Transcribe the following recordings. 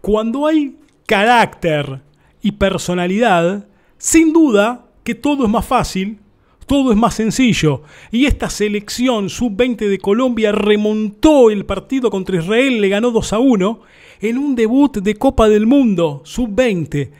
Cuando hay carácter y personalidad, sin duda que todo es más fácil, todo es más sencillo. Y esta selección sub-20 de Colombia remontó el partido contra Israel, le ganó 2 a 1 en un debut de Copa del Mundo sub-20.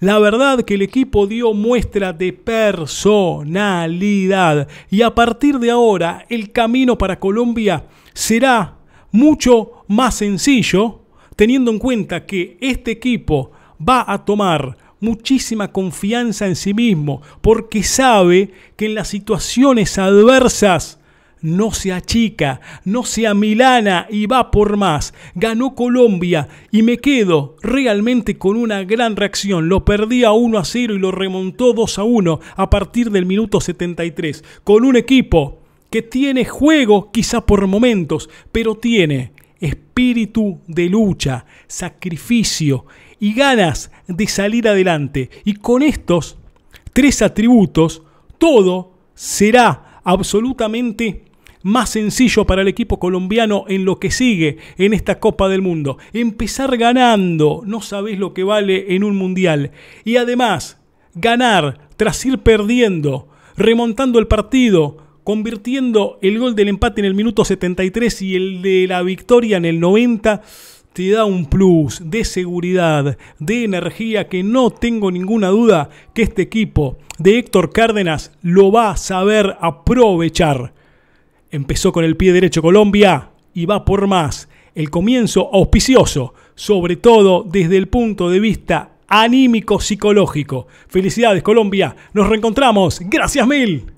La verdad que el equipo dio muestra de personalidad y a partir de ahora el camino para Colombia será mucho más sencillo teniendo en cuenta que este equipo va a tomar muchísima confianza en sí mismo, porque sabe que en las situaciones adversas no se achica, no se amilana y va por más. Ganó Colombia y me quedo realmente con una gran reacción. Lo perdí a 1 a 0 y lo remontó 2 a 1 a partir del minuto 73, con un equipo que tiene juego quizá por momentos, pero tiene espíritu de lucha, sacrificio y ganas de salir adelante. Y con estos tres atributos, todo será absolutamente más sencillo para el equipo colombiano en lo que sigue en esta Copa del Mundo. Empezar ganando, no sabes lo que vale en un mundial. Y además, ganar tras ir perdiendo, remontando el partido, convirtiendo el gol del empate en el minuto 73 y el de la victoria en el 90 te da un plus de seguridad, de energía, que no tengo ninguna duda que este equipo de Héctor Cárdenas lo va a saber aprovechar. Empezó con el pie derecho Colombia y va por más. El comienzo auspicioso, sobre todo desde el punto de vista anímico, psicológico. Felicidades Colombia, nos reencontramos. Gracias mil.